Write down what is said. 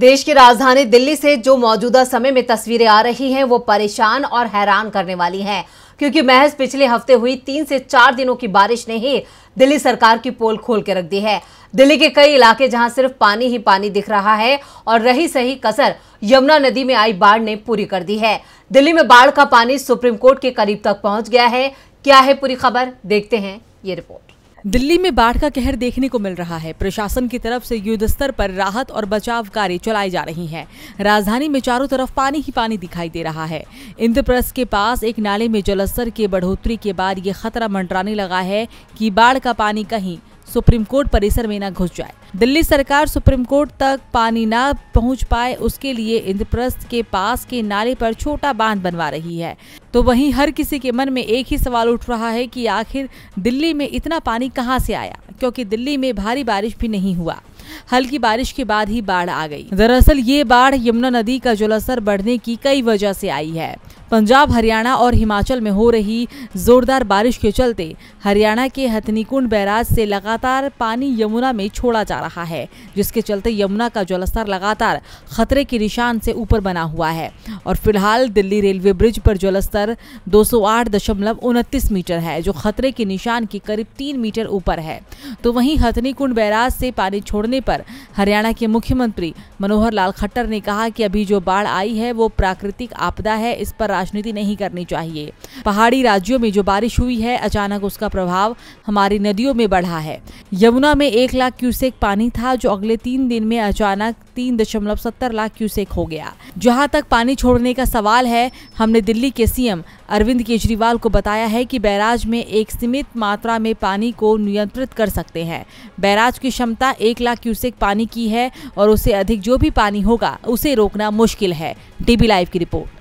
देश की राजधानी दिल्ली से जो मौजूदा समय में तस्वीरें आ रही हैं वो परेशान और हैरान करने वाली हैं क्योंकि महज पिछले हफ्ते हुई तीन से चार दिनों की बारिश ने ही दिल्ली सरकार की पोल खोल के रख दी है दिल्ली के कई इलाके जहां सिर्फ पानी ही पानी दिख रहा है और रही सही कसर यमुना नदी में आई बाढ़ ने पूरी कर दी है दिल्ली में बाढ़ का पानी सुप्रीम कोर्ट के करीब तक पहुंच गया है क्या है पूरी खबर देखते हैं ये रिपोर्ट दिल्ली में बाढ़ का कहर देखने को मिल रहा है प्रशासन की तरफ से युद्ध स्तर पर राहत और बचाव कार्य चलाई जा रही हैं। राजधानी में चारों तरफ पानी ही पानी दिखाई दे रहा है इंद्रप्रस्थ के पास एक नाले में जलस्तर के बढ़ोतरी के बाद ये खतरा मंडराने लगा है कि बाढ़ का पानी कहीं सुप्रीम कोर्ट परिसर में न घुस जाए दिल्ली सरकार सुप्रीम कोर्ट तक पानी न पहुंच पाए उसके लिए इंद्रप्रस्थ के पास के नाले पर छोटा बांध बनवा रही है तो वहीं हर किसी के मन में एक ही सवाल उठ रहा है कि आखिर दिल्ली में इतना पानी कहां से आया क्योंकि दिल्ली में भारी बारिश भी नहीं हुआ हल्की बारिश के बाद ही बाढ़ आ गई दरअसल ये बाढ़ यमुना नदी का जलस्तर बढ़ने की कई वजह से आई है पंजाब हरियाणा और हिमाचल में हो रही जोरदार बारिश के चलते हरियाणा के हथनीकुंड बैराज से लगातार पानी यमुना में छोड़ा जा रहा है जिसके चलते यमुना का जलस्तर लगातार खतरे के निशान से ऊपर बना हुआ है और फिलहाल दिल्ली रेलवे ब्रिज पर जलस्तर दो मीटर है जो खतरे के निशान के करीब तीन मीटर ऊपर है तो वहीं हथनीकुंड बैराज से पानी छोड़ने पर हरियाणा के मुख्यमंत्री मनोहर लाल खट्टर ने कहा कि अभी जो बाढ़ आई है वो प्राकृतिक आपदा है इस पर राजनीति नहीं करनी चाहिए पहाड़ी राज्यों में जो बारिश हुई है अचानक उसका प्रभाव हमारी नदियों में बढ़ा है यमुना में एक लाख क्यूसेक पानी था जो अगले तीन दिन में अचानक तीन दशमलव सत्तर लाख क्यूसेक हो गया जहां तक पानी छोड़ने का सवाल है हमने दिल्ली के सीएम अरविंद केजरीवाल को बताया है कि बैराज में एक सीमित मात्रा में पानी को नियंत्रित कर सकते हैं बैराज की क्षमता एक लाख क्यूसेक पानी की है और उससे अधिक जो भी पानी होगा उसे रोकना मुश्किल है डीबी लाइव की रिपोर्ट